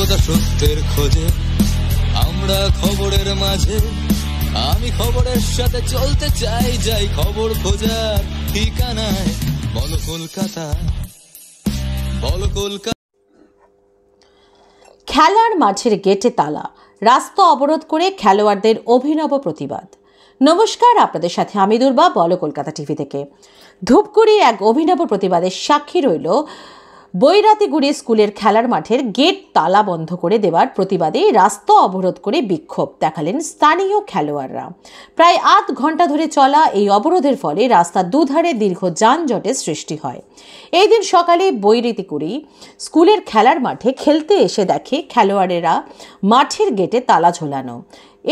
সর্বদা সত্যের খোঁজে আমরা খবরের মাঝে আমি খবরের সাথে চলতে চাই যাই খবর খোঁজার ঠিকানায় বলো কলকাতা বলো কলকাতা খেলার মাঠের গেটে তালা রাস্তা অবরোধ করে খেলোয়াড়দের অভিনব প্রতিবাদ নমস্কার আপনাদের সাথে আমি দুর্বা বল কলকাতা টিভি থেকে ধূপগুড়ি এক অভিনব প্রতিবাদের সাক্ষী রইল বৈরাতিগুড়ি স্কুলের খেলার মাঠের গেট তালা বন্ধ করে দেওয়ার প্রতিবাদে রাস্তা অবরোধ করে বিক্ষোভ দেখালেন স্থানীয় খেলোয়াড়রা প্রায় আধ ঘন্টা ধরে চলা এই অবরোধের ফলে রাস্তার দুধারে দীর্ঘ যানজটের সৃষ্টি হয় এই দিন সকালে বৈরাতিগুড়ি স্কুলের খেলার মাঠে খেলতে এসে দেখে খেলোয়াড়েরা মাঠের গেটে তালা ঝোলানো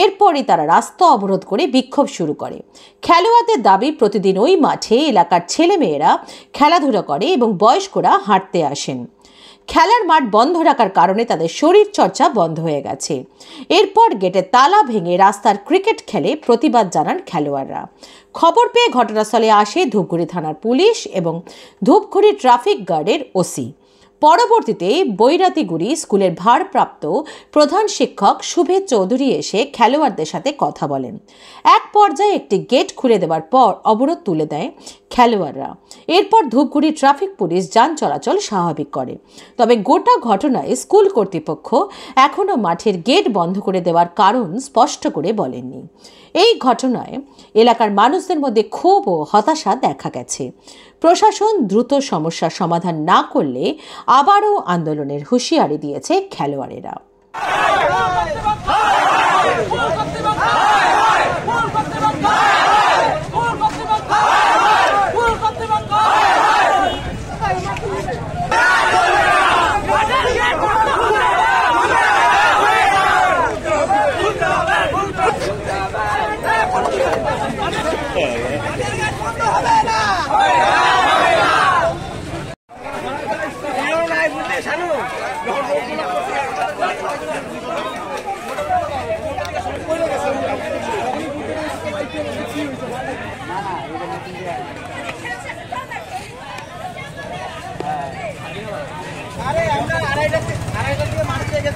এরপরই তারা রাস্তা অবরোধ করে বিক্ষোভ শুরু করে খেলোয়াড়দের দাবি প্রতিদিন ওই মাঠে এলাকার ছেলেমেয়েরা খেলাধুলা করে এবং বয়স্করা হাঁটতে আসেন খেলার মাঠ বন্ধ রাখার কারণে তাদের শরীর চর্চা বন্ধ হয়ে গেছে এরপর গেটে তালা ভেঙে রাস্তার ক্রিকেট খেলে প্রতিবাদ জানান খেলোয়াড়রা খবর পেয়ে ঘটনাস্থলে আসে ধূপগুড়ি থানার পুলিশ এবং ধূপগুড়ি ট্রাফিক গার্ডের ওসি পরবর্তীতে বৈরাতিগুড়ি স্কুলের ভারপ্রাপ্ত প্রধান শিক্ষক শুভে চৌধুরী এসে খেলোয়াড়দের সাথে কথা বলেন এক পর্যায়ে একটি গেট খুলে দেওয়ার পর অবরোধ তুলে দেয় খেলোয়াড়রা এরপর ধূপগুড়ি ট্রাফিক পুলিশ যান চলাচল স্বাভাবিক করে তবে গোটা ঘটনায় স্কুল কর্তৃপক্ষ এখনও মাঠের গেট বন্ধ করে দেওয়ার কারণ স্পষ্ট করে বলেননি এই ঘটনায় এলাকার মানুষদের মধ্যে ক্ষোভ ও হতাশা দেখা গেছে প্রশাসন দ্রুত সমস্যা সমাধান না করলে আবারও আন্দোলনের হুঁশিয়ারি দিয়েছে খেলোয়াড়েরা আরে আমরা আড়াই লাখ আড়াই লাখ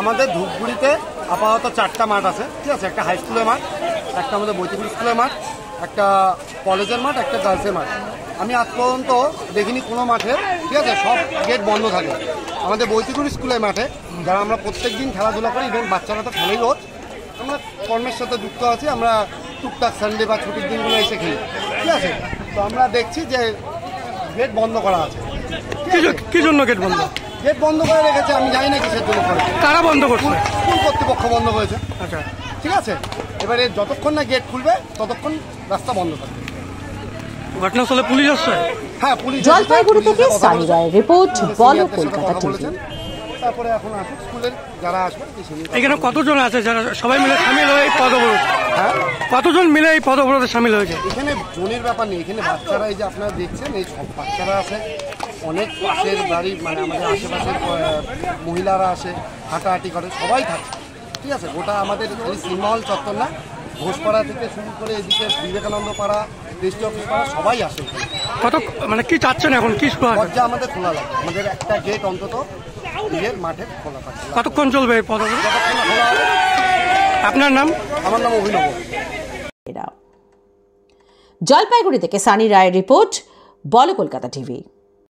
আমাদের ধূপগুড়িতে আপাতত চারটা মাঠ আছে ঠিক আছে একটা হাই স্কুলের মাঠ একটা আমাদের বৈতিপুর স্কুলের মাঠ একটা কলেজের মাঠ একটা গার্লসের মাঠ আমি আজ পর্যন্ত দেখিনি কোনো মাঠে ঠিক আছে সব গেট বন্ধ থাকে আমাদের বৈতিপুর স্কুলের মাঠে যারা আমরা প্রত্যেক দিন খেলাধুলা করি এবং বাচ্চারা তো খেলেই রোজ আমরা কর্মের সাথে যুক্ত আছি আমরা টুকটাক সানডে বা ছুটির দিনগুলো এসে খেলি ঠিক আছে তো আমরা দেখছি যে গেট বন্ধ করা আছে কি জন্য গেট বন্ধ গেট বন্ধ করে রেখেছে আমি জানি না কিসের জন্য করে কারা বন্ধ করছে স্কুল কর্তৃপক্ষ বন্ধ করেছে আচ্ছা ঠিক আছে এবারে যতক্ষণ না গেট খুলবে ততক্ষণ রাস্তা বন্ধ থাকবে ঘটনাস্থলে পুলিশ আসছে হ্যাঁ পুলিশ জলপাইগুড়ি থেকে সানি রিপোর্ট বলো কলকাতা টিভি তারপরে এখন আসুক স্কুলের যারা আসবে এখানে কতজন আছে যারা সবাই মিলে সামিল হয়ে এই হ্যাঁ কতজন মিলে এই পদবরোধে সামিল হয়েছে এখানে জনের ব্যাপার নেই এখানে বাচ্চারা এই যে আপনারা দেখছেন এই সব বাচ্চারা আছে অনেক পাশের বাড়ি মানে আমাদের আশেপাশের মহিলারা আসে হাঁটাহাঁটি করে সবাই থাকে ঠিক আছে গোটা আমাদের এই সিনেমাহল চত্বর না ঘোষপাড়া থেকে শুরু করে এদিকে বিবেকানন্দ পাড়া দৃষ্টি অফিস পাড়া সবাই আসে কত মানে কি চাচ্ছেন এখন কি দরজা আমাদের খোলা লাগে আমাদের একটা গেট অন্তত নিজের মাঠে খোলা থাকে কতক্ষণ চলবে আপনার নাম আমার নাম অভিনব জলপাইগুড়ি থেকে সানি রায়ের রিপোর্ট বলে কলকাতা টিভি